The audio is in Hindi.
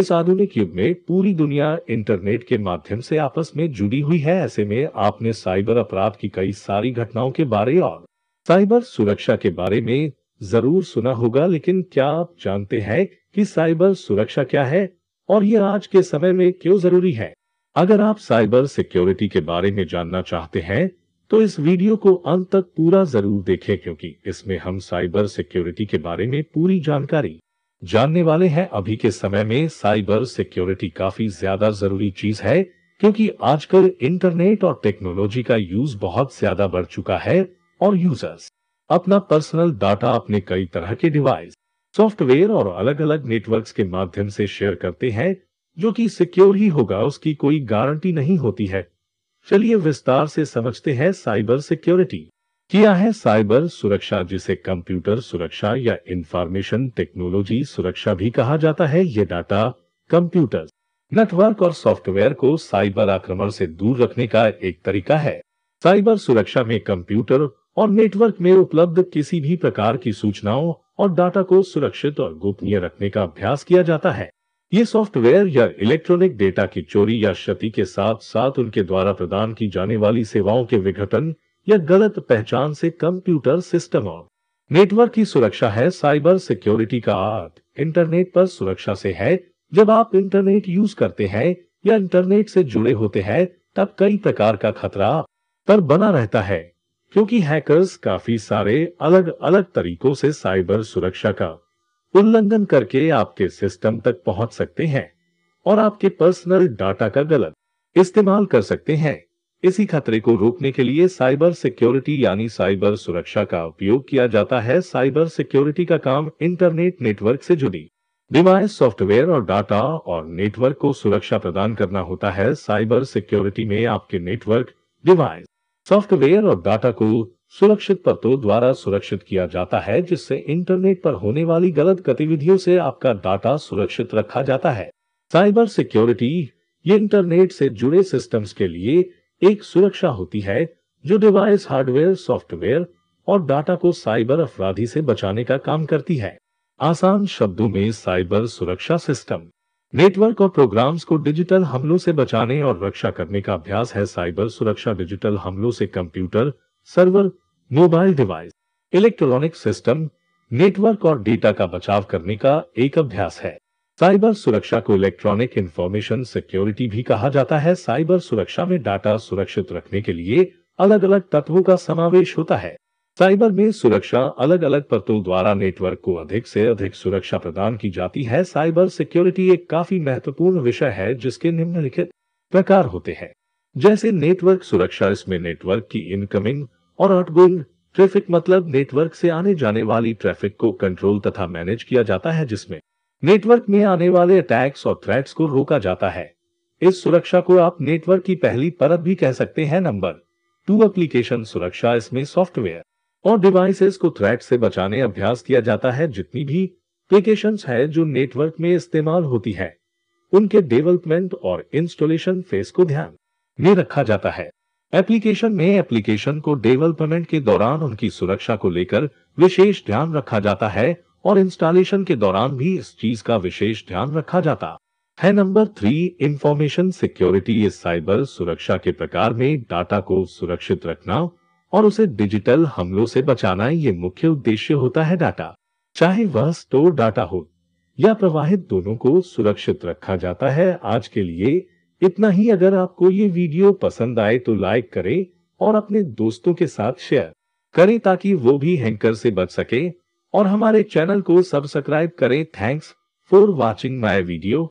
इस आधुनिक युग में पूरी दुनिया इंटरनेट के माध्यम से आपस में जुड़ी हुई है ऐसे में आपने साइबर अपराध की कई सारी घटनाओं के बारे और साइबर सुरक्षा के बारे में जरूर सुना होगा लेकिन क्या आप जानते हैं कि साइबर सुरक्षा क्या है और ये आज के समय में क्यों जरूरी है अगर आप साइबर सिक्योरिटी के बारे में जानना चाहते हैं तो इस वीडियो को अंत तक पूरा जरूर देखें क्योंकि इसमें हम साइबर सिक्योरिटी के बारे में पूरी जानकारी जानने वाले हैं अभी के समय में साइबर सिक्योरिटी काफी ज्यादा जरूरी चीज है क्योंकि आजकल इंटरनेट और टेक्नोलॉजी का यूज बहुत ज्यादा बढ़ चुका है और यूजर्स अपना पर्सनल डाटा अपने कई तरह के डिवाइस सॉफ्टवेयर और अलग अलग नेटवर्क्स के माध्यम से शेयर करते हैं जो कि सिक्योर ही होगा उसकी कोई गारंटी नहीं होती है चलिए विस्तार से समझते हैं साइबर सिक्योरिटी किया है साइबर सुरक्षा जिसे कंप्यूटर सुरक्षा या इंफॉर्मेशन टेक्नोलॉजी सुरक्षा भी कहा जाता है ये डाटा कंप्यूटर नेटवर्क और सॉफ्टवेयर को साइबर आक्रमण से दूर रखने का एक तरीका है साइबर सुरक्षा में कंप्यूटर और नेटवर्क में उपलब्ध किसी भी प्रकार की सूचनाओं और डाटा को सुरक्षित और गोपनीय रखने का अभ्यास किया जाता है ये सॉफ्टवेयर या इलेक्ट्रॉनिक डेटा की चोरी या क्षति के साथ साथ उनके द्वारा प्रदान की जाने वाली सेवाओं के विघटन या गलत पहचान से कंप्यूटर सिस्टम और नेटवर्क की सुरक्षा है साइबर सिक्योरिटी का अर्थ इंटरनेट पर सुरक्षा से है जब आप इंटरनेट यूज करते हैं या इंटरनेट से जुड़े होते हैं तब कई प्रकार का खतरा पर बना रहता है क्योंकि हैकर्स काफी सारे अलग अलग तरीकों से साइबर सुरक्षा का उल्लंघन करके आपके सिस्टम तक पहुंच सकते हैं और आपके पर्सनल डाटा का गलत इस्तेमाल कर सकते हैं इसी खतरे को रोकने के लिए साइबर सिक्योरिटी यानी साइबर सुरक्षा का उपयोग किया जाता है साइबर सिक्योरिटी का काम इंटरनेट नेटवर्क से जुड़ी डिवाइस सॉफ्टवेयर और डाटा और नेटवर्क को सुरक्षा प्रदान करना होता है साइबर सिक्योरिटी में आपके नेटवर्क डिवाइस सॉफ्टवेयर और डाटा को सुरक्षित परतों द्वारा सुरक्षित किया जाता है जिससे इंटरनेट पर होने वाली गलत गतिविधियों से आपका डाटा सुरक्षित रखा जाता है साइबर सिक्योरिटी ये इंटरनेट से जुड़े सिस्टम्स के लिए एक सुरक्षा होती है जो डिवाइस हार्डवेयर सॉफ्टवेयर और डाटा को साइबर अपराधी से बचाने का काम करती है आसान शब्दों में साइबर सुरक्षा सिस्टम नेटवर्क और प्रोग्राम्स को डिजिटल हमलों से बचाने और रक्षा करने का अभ्यास है साइबर सुरक्षा डिजिटल हमलों से computer server mobile device electronic system network और डेटा का बचाव करने का एक अभ्यास है साइबर सुरक्षा को इलेक्ट्रॉनिक इंफॉर्मेशन सिक्योरिटी भी कहा जाता है साइबर सुरक्षा में डाटा सुरक्षित रखने के लिए अलग अलग तत्वों का समावेश होता है साइबर में सुरक्षा अलग अलग परतों द्वारा नेटवर्क को अधिक से अधिक सुरक्षा प्रदान की जाती है साइबर सिक्योरिटी एक काफी महत्वपूर्ण विषय है जिसके निम्नलिखित प्रकार होते हैं जैसे नेटवर्क सुरक्षा इसमें नेटवर्क की इनकमिंग और आउटगोइंग ट्रैफिक मतलब नेटवर्क से आने जाने वाली ट्रैफिक को कंट्रोल तथा मैनेज किया जाता है जिसमें नेटवर्क में आने वाले अटैक्स और थ्रेट्स को रोका जाता है इस सुरक्षा को आप नेटवर्क की पहली परत भी कह सकते हैं नंबर टू एप्लीकेशन सुरक्षा इसमें सॉफ्टवेयर और डिवाइसेस को थ्रेट से बचाने अभ्यास किया जाता है जितनी भी एप्लीकेशन है जो नेटवर्क में इस्तेमाल होती है उनके डेवलपमेंट और इंस्टॉलेशन फेस को ध्यान में रखा जाता है एप्लीकेशन में एप्लीकेशन को डेवलपमेंट के दौरान उनकी सुरक्षा को लेकर विशेष ध्यान रखा जाता है और इंस्टॉलेशन के दौरान भी इस चीज का विशेष ध्यान रखा जाता है नंबर थ्री इंफॉर्मेशन सिक्योरिटी इस साइबर सुरक्षा के प्रकार में डाटा को सुरक्षित रखना और उसे डिजिटल हमलों से बचाना ये मुख्य उद्देश्य होता है डाटा चाहे वह स्टोर डाटा हो या प्रवाहित दोनों को सुरक्षित रखा जाता है आज के लिए इतना ही अगर आपको ये वीडियो पसंद आए तो लाइक करें और अपने दोस्तों के साथ शेयर करें ताकि वो भी हैंकर से बच सके और हमारे चैनल को सब्सक्राइब करें thanks for watching my video